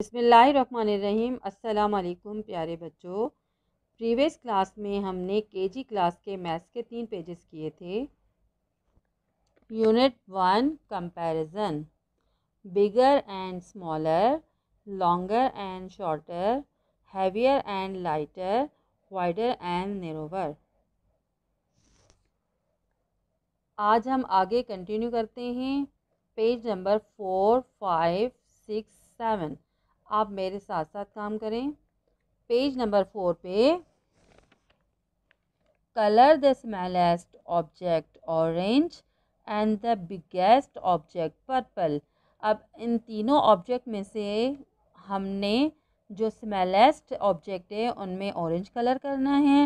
बसमीम् अल्लाम प्यारे बच्चों प्रीवियस क्लास में हमने केजी क्लास के मैथ्स के तीन पेजेस किए थे unit one comparison bigger and smaller longer and shorter heavier and lighter wider and narrower आज हम आगे कंटिन्यू करते हैं page number four five six seven आप मेरे साथ साथ काम करें पेज नंबर फोर पे colour the smallest object orange and the biggest object purple अब इन तीनों ऑब्जेक्ट में से हमने जो स्मेलेस्ट ऑब्जेक्ट है उनमें ऑरेंज कलर करना है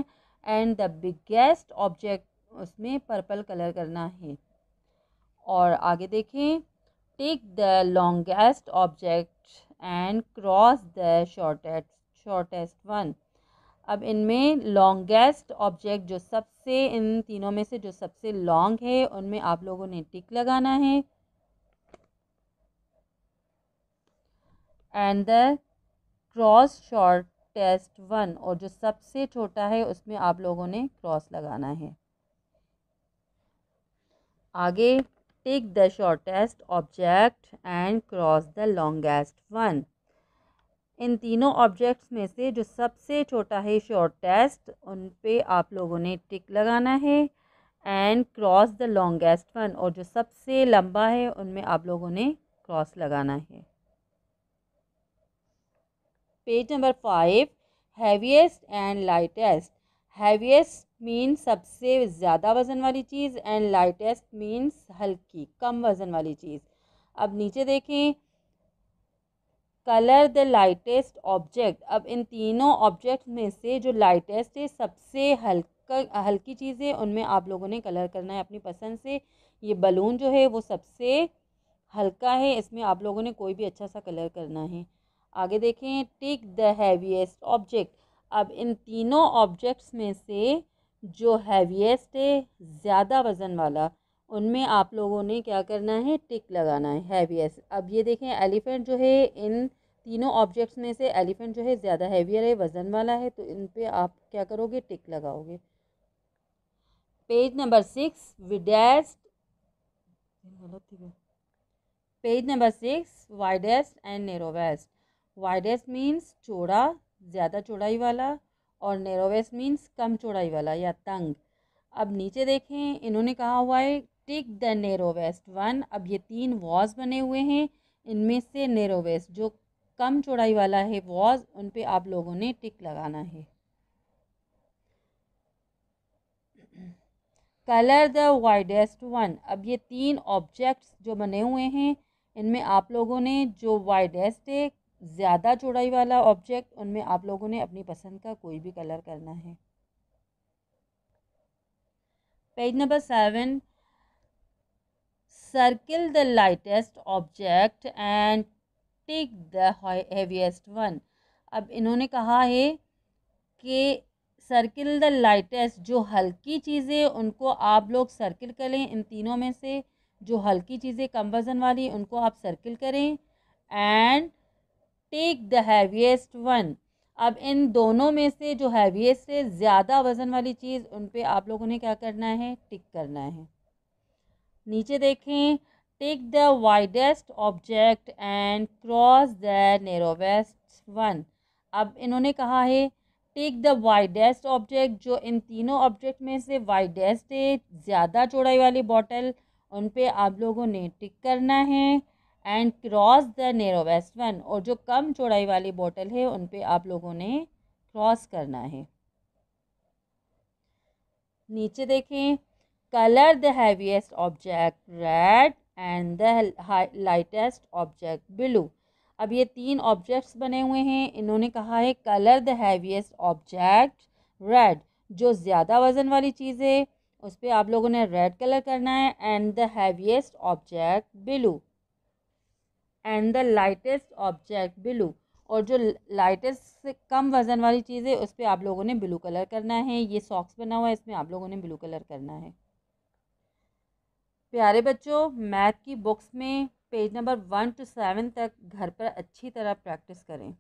एंड द बिगेस्ट ऑब्जेक्ट उसमें पर्पल कलर करना है और आगे देखें take the longest object and cross the shortest shortest one अब इनमें लॉन्गेस्ट ऑब्जेक्ट जो सबसे इन तीनों में से जो सबसे लॉन्ग है उनमें आप लोगों ने टिक लगाना है and the cross shortest one और जो सबसे छोटा है उसमें आप लोगों ने क्रॉस लगाना है आगे Take the shortest object and cross the longest one इन तीनों ऑब्जेक्ट्स में से जो सबसे छोटा है शॉर्टेस्ट उन पे आप लोगों ने टिक लगाना है and cross the longest one और जो सबसे लंबा है उनमें आप लोगों ने क्रॉस लगाना है page number five heaviest and lightest heaviest mean सबसे ज़्यादा वज़न वाली चीज़ एंड लाइटेस्ट मीन्स हल्की कम वज़न वाली चीज़ अब नीचे देखें कलर द लाइटेस्ट ऑब्जेक्ट अब इन तीनों ऑब्जेक्ट में से जो लाइटेस्ट है सबसे हल्का हल्की चीज़ है उनमें आप लोगों ने कलर करना है अपनी पसंद से ये बलून जो है वो सबसे हल्का है इसमें आप लोगों ने कोई भी अच्छा सा कलर करना है आगे देखें टिक द हैवीएस्ट ऑब्जेक्ट अब इन तीनों ऑब्जेक्ट्स में से जो हैवीएस्ट है ज़्यादा वज़न वाला उनमें आप लोगों ने क्या करना है टिक लगाना है हैवीएस्ट अब ये देखें एलिफेंट जो है इन तीनों ऑब्जेक्ट्स में से एलिफेंट जो है ज़्यादा हैवियर है वज़न वाला है तो इन पर आप क्या करोगे टिक लगाओगे page number six widest page number six widest and narrowest widest means चौड़ा ज़्यादा चौड़ाई वाला और नेरोवेस्ट मीन्स कम चौड़ाई वाला या तंग अब नीचे देखें इन्होंने कहा हुआ है टिक द नेरोवेस्ट वन अब ये तीन वॉज बने हुए हैं इनमें से नेरोवेस्ट जो कम चौड़ाई वाला है वॉज उन पर आप लोगों ने टिक लगाना है कलर द वाइडेस्ट वन अब ये तीन ऑब्जेक्ट्स जो बने हुए हैं इनमें आप लोगों ने जो वाइडेस्ट है ज़्यादा चौड़ाई वाला ऑब्जेक्ट उनमें आप लोगों ने अपनी पसंद का कोई भी कलर करना है page number seven circle the lightest object and take the heaviest one अब इन्होंने कहा है कि सर्किल द लाइटेस्ट जो हल्की चीज़ें उनको आप लोग सर्किल करें इन तीनों में से जो हल्की चीज़ें कम वज़न वाली उनको आप सर्किल करें and take the heaviest one अब इन दोनों में से जो हैवीएस्ट है ज़्यादा वज़न वाली चीज़ उन पर आप लोगों ने क्या करना है टिक करना है नीचे देखें take the widest object and cross the narrowest one अब इन्होंने कहा है टेक द वाइडेस्ट ऑब्जेक्ट जो इन तीनों ऑब्जेक्ट में से वाइडेस्ट है ज़्यादा चौड़ाई वाली बॉटल उन पे आप लोगों ने टिक करना है and cross the narrow one और जो कम चौड़ाई वाली बोतल है उन पे आप लोगों ने क्रॉस करना है नीचे देखें colour the heaviest object red and the lightest object blue अब ये तीन ऑब्जेक्ट्स बने हुए हैं इन्होंने कहा है colour the heaviest object red जो ज़्यादा वज़न वाली चीज़ है उस पर आप लोगों ने रेड कलर करना है and the heaviest object blue and the lightest object blue और जो लाइटेस्ट से कम वज़न वाली चीज़ है उस पर आप लोगों ने ब्लू कलर करना है ये सॉक्स बना हुआ है इसमें आप लोगों ने ब्लू कलर करना है प्यारे बच्चों मैथ की बुक्स में page number one two seven तक घर पर अच्छी तरह प्रैक्टिस करें